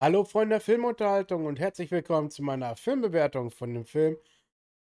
Hallo Freunde der Filmunterhaltung und herzlich willkommen zu meiner Filmbewertung von dem Film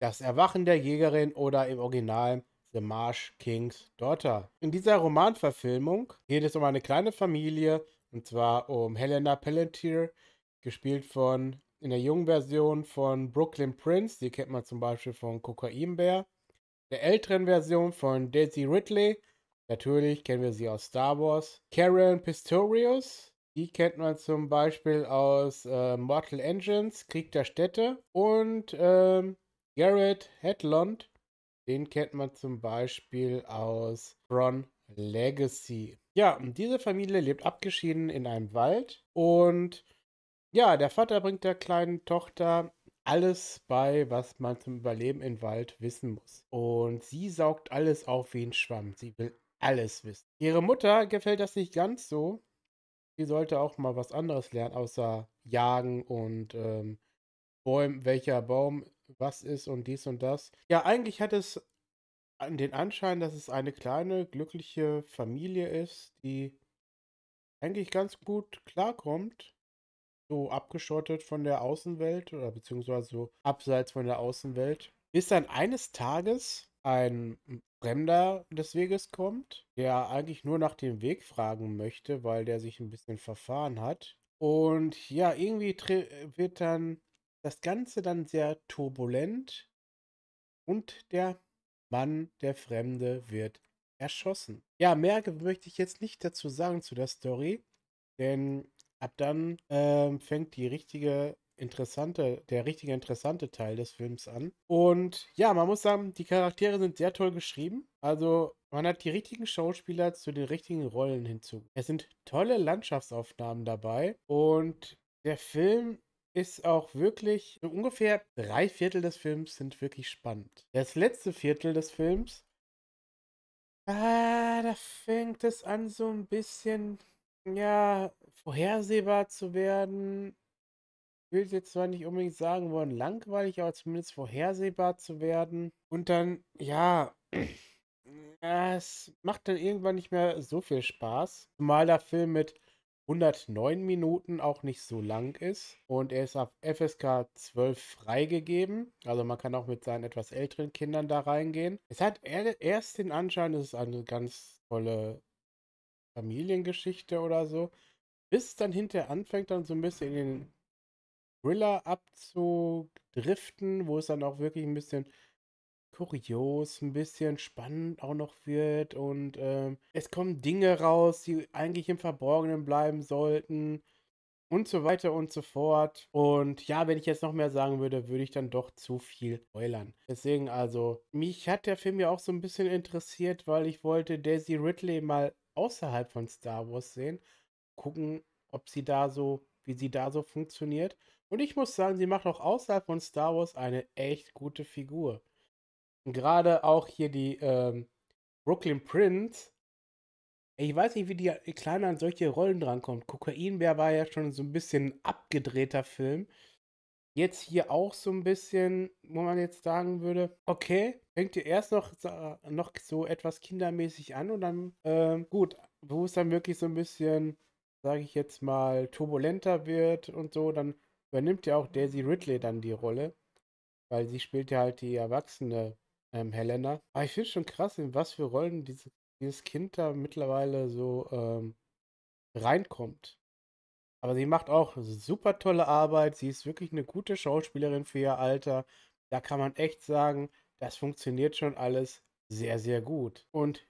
Das Erwachen der Jägerin oder im Original The Marsh King's Daughter. In dieser Romanverfilmung geht es um eine kleine Familie und zwar um Helena Palantir, gespielt von in der jungen Version von Brooklyn Prince, die kennt man zum Beispiel von Kokainbär, der älteren Version von Daisy Ridley. Natürlich kennen wir sie aus Star Wars. Karen Pistorius, die kennt man zum Beispiel aus äh, Mortal Engines, Krieg der Städte. Und ähm, Garrett Hedlund, den kennt man zum Beispiel aus Tron Legacy. Ja, diese Familie lebt abgeschieden in einem Wald und ja, der Vater bringt der kleinen Tochter alles bei, was man zum Überleben im Wald wissen muss. Und sie saugt alles auf wie ein Schwamm. Sie will alles wissen. Ihre Mutter gefällt das nicht ganz so. Sie sollte auch mal was anderes lernen, außer Jagen und ähm, Bäumen, welcher Baum was ist und dies und das. Ja, eigentlich hat es den Anschein, dass es eine kleine, glückliche Familie ist, die eigentlich ganz gut klarkommt so abgeschottet von der Außenwelt oder beziehungsweise so abseits von der Außenwelt, bis dann eines Tages ein Fremder des Weges kommt, der eigentlich nur nach dem Weg fragen möchte, weil der sich ein bisschen verfahren hat. Und ja, irgendwie wird dann das Ganze dann sehr turbulent und der Mann, der Fremde, wird erschossen. Ja, mehr möchte ich jetzt nicht dazu sagen zu der Story, denn ab dann ähm, fängt die richtige interessante, der richtige interessante Teil des Films an. Und ja, man muss sagen, die Charaktere sind sehr toll geschrieben. Also man hat die richtigen Schauspieler zu den richtigen Rollen hinzu. Es sind tolle Landschaftsaufnahmen dabei und der Film ist auch wirklich, ungefähr drei Viertel des Films sind wirklich spannend. Das letzte Viertel des Films, ah, da fängt es an so ein bisschen, ja, vorhersehbar zu werden, ich will ich jetzt zwar nicht unbedingt sagen wollen, langweilig, aber zumindest vorhersehbar zu werden. Und dann, ja, es macht dann irgendwann nicht mehr so viel Spaß. Zumal der Film mit 109 Minuten auch nicht so lang ist. Und er ist auf FSK 12 freigegeben. Also man kann auch mit seinen etwas älteren Kindern da reingehen. Es hat erst den Anschein, es ist eine ganz tolle Familiengeschichte oder so bis es dann hinterher anfängt, dann so ein bisschen in den Thriller abzudriften, wo es dann auch wirklich ein bisschen kurios, ein bisschen spannend auch noch wird und ähm, es kommen Dinge raus, die eigentlich im Verborgenen bleiben sollten und so weiter und so fort. Und ja, wenn ich jetzt noch mehr sagen würde, würde ich dann doch zu viel spoilern. Deswegen also, mich hat der Film ja auch so ein bisschen interessiert, weil ich wollte Daisy Ridley mal außerhalb von Star Wars sehen gucken, ob sie da so, wie sie da so funktioniert. Und ich muss sagen, sie macht auch außerhalb von Star Wars eine echt gute Figur. gerade auch hier die ähm, Brooklyn Prince. Ich weiß nicht, wie die Kleine an solche Rollen drankommt. Kokainbär war ja schon so ein bisschen ein abgedrehter Film. Jetzt hier auch so ein bisschen, wo man jetzt sagen würde, okay, fängt ihr erst noch, noch so etwas kindermäßig an und dann, ähm, gut, wo es dann wirklich so ein bisschen sage ich jetzt mal, turbulenter wird und so, dann übernimmt ja auch Daisy Ridley dann die Rolle, weil sie spielt ja halt die erwachsene ähm, Helena. Aber ich finde schon krass, in was für Rollen diese, dieses Kind da mittlerweile so ähm, reinkommt. Aber sie macht auch super tolle Arbeit. Sie ist wirklich eine gute Schauspielerin für ihr Alter. Da kann man echt sagen, das funktioniert schon alles sehr, sehr gut. Und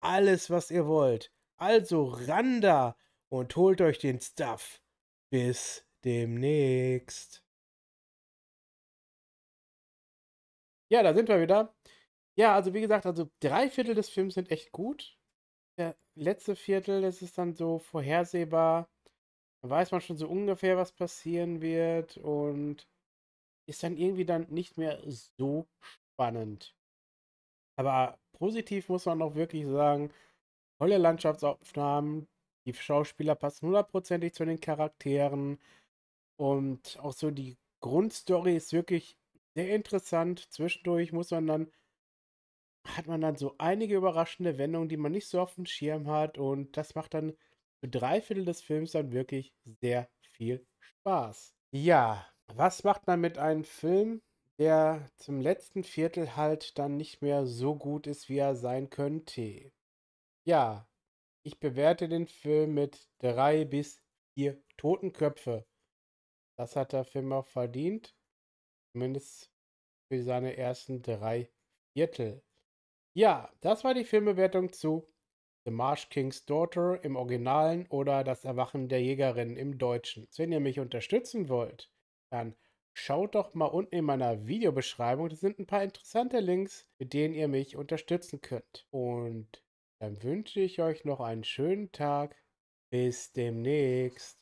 alles, was ihr wollt. Also ran da und holt euch den Stuff. Bis demnächst. Ja, da sind wir wieder. Ja, also wie gesagt, also drei Viertel des Films sind echt gut. Der letzte Viertel, das ist dann so vorhersehbar. Da weiß man schon so ungefähr, was passieren wird und ist dann irgendwie dann nicht mehr so spannend. Aber positiv muss man auch wirklich sagen, tolle Landschaftsaufnahmen, die Schauspieler passen hundertprozentig zu den Charakteren und auch so die Grundstory ist wirklich sehr interessant. Zwischendurch muss man dann hat man dann so einige überraschende Wendungen, die man nicht so auf dem Schirm hat. Und das macht dann für drei Viertel des Films dann wirklich sehr viel Spaß. Ja, was macht man mit einem Film, der zum letzten Viertel halt dann nicht mehr so gut ist, wie er sein könnte. Ja, ich bewerte den Film mit drei bis vier Totenköpfe. Das hat der Film auch verdient. Zumindest für seine ersten drei Viertel. Ja, das war die Filmbewertung zu The Marsh King's Daughter im Originalen oder Das Erwachen der Jägerin im Deutschen. Wenn ihr mich unterstützen wollt, dann schaut doch mal unten in meiner Videobeschreibung. Da sind ein paar interessante Links, mit denen ihr mich unterstützen könnt. Und dann wünsche ich euch noch einen schönen Tag. Bis demnächst.